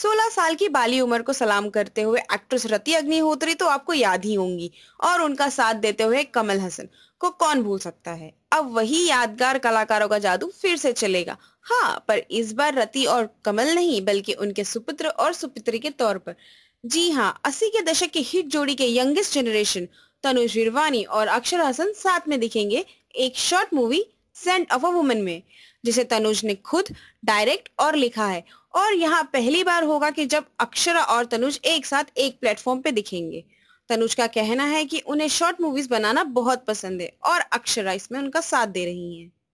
16 साल की बाली उम्र को सलाम करते हुए एक्ट्रेस रति अग्निहोत्री तो आपको याद ही होंगी और उनका साथ देते हुए कमल हसन को कौन भूल सकता है अब वही यादगार कलाकारों का जादू फिर से चलेगा हाँ पर इस बार रति और कमल नहीं बल्कि उनके सुपुत्र और सुपुत्री के तौर पर जी हाँ अस्सी के दशक की हिट जोड़ी के यंगेस्ट जनरेशन तनुज रिरवानी और अक्षर हसन साथ में दिखेंगे एक short movie scent of a woman में जिसे तनुज ने खुद डायरेक्ट और लिखा है और यहाँ पहली बार होगा कि जब अक्षरा और तनुज एक साथ एक प्लेटफॉर्म पे दिखेंगे तनुज का कहना है कि उन्हें शॉर्ट मूवीज बनाना बहुत पसंद है और अक्षरा इसमें उनका साथ दे रही हैं।